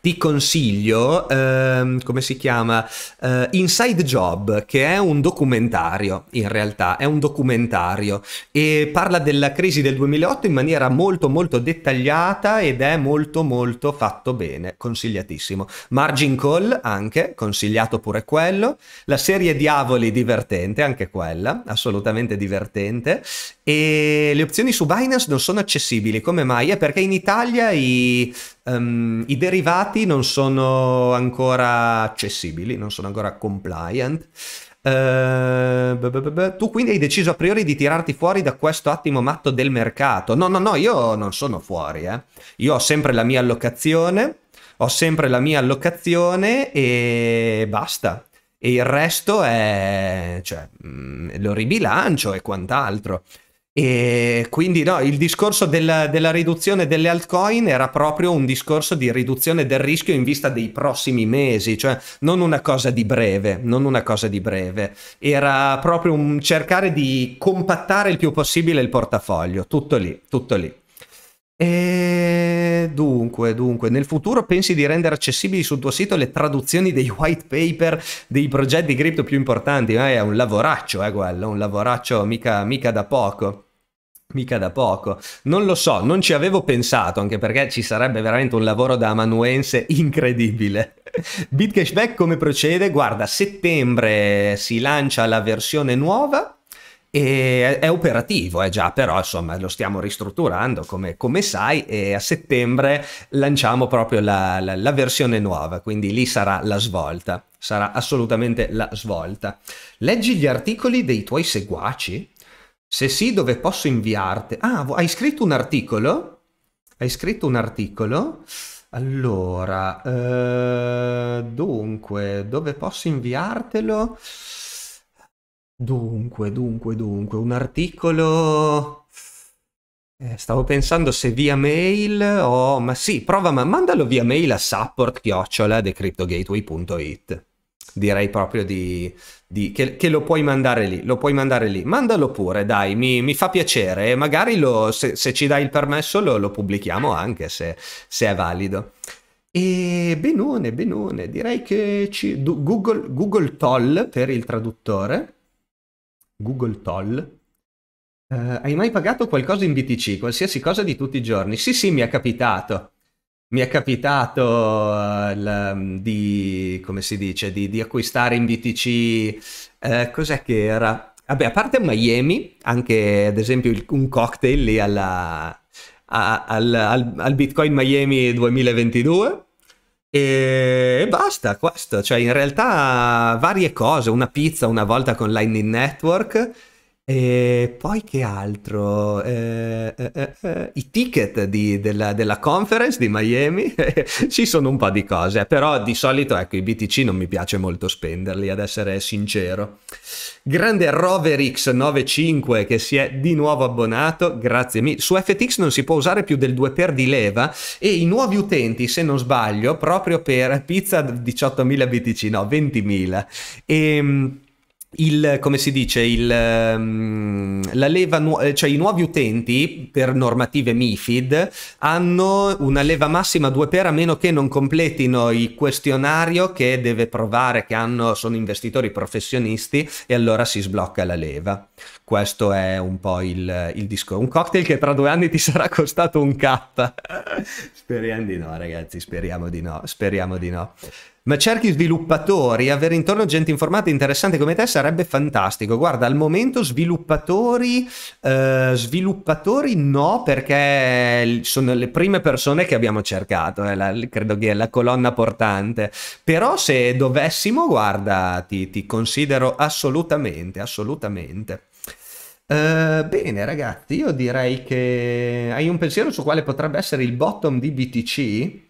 ti consiglio, ehm, come si chiama, eh, Inside Job, che è un documentario, in realtà è un documentario e parla della crisi del 2008 in maniera molto molto dettagliata ed è molto molto fatto bene, consigliatissimo. Margin Call anche, consigliato pure quello, la serie Diavoli divertente, anche quella, assolutamente divertente e le opzioni su Binance non sono accessibili, come mai? È perché in Italia i Um, I derivati non sono ancora accessibili, non sono ancora compliant. Uh, tu quindi hai deciso a priori di tirarti fuori da questo attimo matto del mercato. No, no, no, io non sono fuori. Eh. Io ho sempre la mia allocazione, ho sempre la mia allocazione e basta. E il resto è, cioè, mm, lo ribilancio e quant'altro. E quindi no, il discorso della, della, riduzione delle altcoin era proprio un discorso di riduzione del rischio in vista dei prossimi mesi, cioè non una cosa di breve, non una cosa di breve, era proprio un cercare di compattare il più possibile il portafoglio, tutto lì, tutto lì. E dunque, dunque, nel futuro pensi di rendere accessibili sul tuo sito le traduzioni dei white paper dei progetti cripto più importanti? Ma è un lavoraccio, eh, quello, un lavoraccio mica, mica da poco. Mica da poco. Non lo so, non ci avevo pensato, anche perché ci sarebbe veramente un lavoro da amanuense incredibile. Bitcashback come procede? Guarda, a settembre si lancia la versione nuova e è operativo, è eh, già, però insomma lo stiamo ristrutturando come, come sai e a settembre lanciamo proprio la, la, la, versione nuova, quindi lì sarà la svolta, sarà assolutamente la svolta. Leggi gli articoli dei tuoi seguaci? Se sì, dove posso inviarti? Ah, hai scritto un articolo? Hai scritto un articolo? Allora, eh, dunque, dove posso inviartelo? Dunque, dunque, dunque, un articolo... Eh, stavo pensando se via mail o... Oh, ma sì, prova, ma mandalo via mail a support-decryptogateway.it direi proprio di, di che, che, lo puoi mandare lì, lo puoi mandare lì, mandalo pure, dai, mi, mi fa piacere, magari lo, se, se, ci dai il permesso lo, lo pubblichiamo anche se, se, è valido. E benone, benone, direi che ci, Google, Google Toll per il traduttore Google Toll. Uh, hai mai pagato qualcosa in BTC, qualsiasi cosa di tutti i giorni? Sì, sì, mi è capitato. Mi è capitato uh, eh, la, mm, di, come si dice, di, di acquistare in BTC, uh, eh, cos'è che era? Vabbè, a parte Miami, anche ad esempio il, un cocktail lì alla, a, al, al, al Bitcoin Miami 2022, e basta, questo, cioè in realtà varie cose, una pizza una volta con Lightning Network, e poi che altro? Eh, eh, eh, eh, I ticket di, della, della, conference di Miami, ci sono un po' di cose, però di solito ecco, i BTC non mi piace molto spenderli, ad essere sincero. Grande Roverix95 che si è di nuovo abbonato, grazie mille. Su FTX non si può usare più del 2 per di leva e i nuovi utenti, se non sbaglio, proprio per pizza 18.000 BTC, no, 20.000. E ehm, il, come si dice, il, ehm, la leva nu- eh, cioè i nuovi utenti per normative MIFID hanno una leva massima 2 per a meno che non completino il questionario che deve provare che hanno, sono investitori professionisti e allora si sblocca la leva. Questo è un po' il, il discorso. Un cocktail che tra due anni ti sarà costato un K. speriamo di no, ragazzi, speriamo di no, speriamo di no ma cerchi sviluppatori, avere intorno gente informata interessante come te sarebbe fantastico. Guarda, al momento sviluppatori, eh, sviluppatori no, perché sono le prime persone che abbiamo cercato, eh, la, credo che è la colonna portante. Però se dovessimo, guarda, ti, ti considero assolutamente, assolutamente. Uh, bene ragazzi, io direi che hai un pensiero su quale potrebbe essere il bottom di BTC?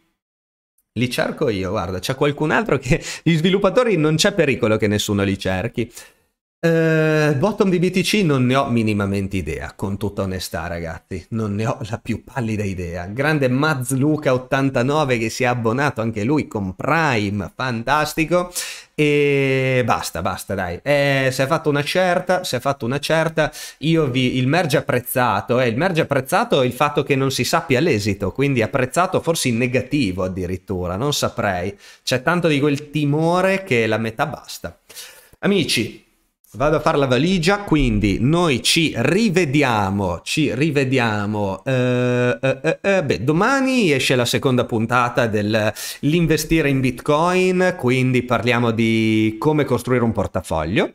Li cerco io, guarda, c'è qualcun altro che... Gli sviluppatori non c'è pericolo che nessuno li cerchi. Uh, bottom di BTC non ne ho minimamente idea, con tutta onestà ragazzi, non ne ho la più pallida idea. Grande Mazluca89 che si è abbonato anche lui con Prime, fantastico e basta, basta, dai. Eh, si è fatto una certa, si è fatto una certa. Io vi, il merge apprezzato, eh, il merge apprezzato è il fatto che non si sappia l'esito, quindi apprezzato forse in negativo addirittura, non saprei. C'è tanto di quel timore che la metà basta. Amici, Vado a fare la valigia, quindi noi ci rivediamo, ci rivediamo. Eh, eh, eh, eh, beh, domani esce la seconda puntata dell'investire in Bitcoin, quindi parliamo di come costruire un portafoglio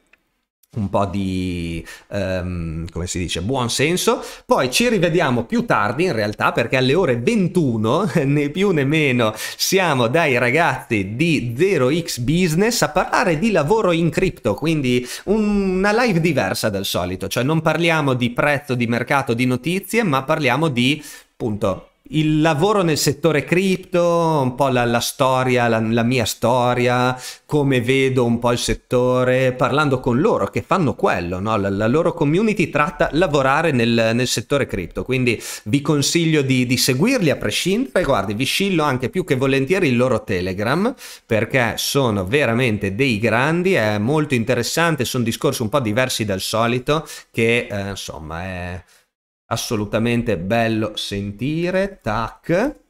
un po' di, um, come si dice, buon senso. Poi ci rivediamo più tardi in realtà perché alle ore 21, né più né meno, siamo dai ragazzi di 0x Business a parlare di lavoro in cripto, quindi una live diversa dal solito, cioè non parliamo di prezzo, di mercato, di notizie, ma parliamo di, appunto, il lavoro nel settore cripto, un po' la, la storia, la, la, mia storia, come vedo un po' il settore, parlando con loro che fanno quello, no? la, la, loro community tratta lavorare nel, nel settore cripto, quindi vi consiglio di, di, seguirli a prescindere, guardi, vi scillo anche più che volentieri il loro Telegram, perché sono veramente dei grandi, è molto interessante, sono discorsi un po' diversi dal solito, che eh, insomma è assolutamente bello sentire, tac.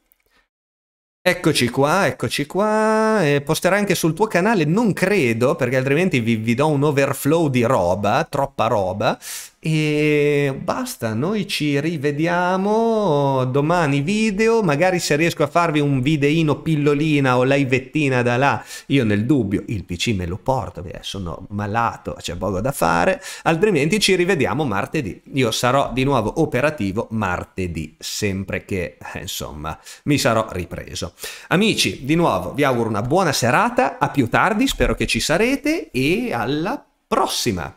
Eccoci qua, eccoci qua, e posterai anche sul tuo canale, non credo, perché altrimenti vi, vi do un overflow di roba, troppa roba, e basta, noi ci rivediamo domani video, magari se riesco a farvi un videino pillolina o livettina da là, io nel dubbio il PC me lo porto, perché sono malato, c'è poco da fare, altrimenti ci rivediamo martedì. Io sarò di nuovo operativo martedì, sempre che, eh, insomma, mi sarò ripreso. Amici, di nuovo vi auguro una buona serata, a più tardi, spero che ci sarete e alla prossima!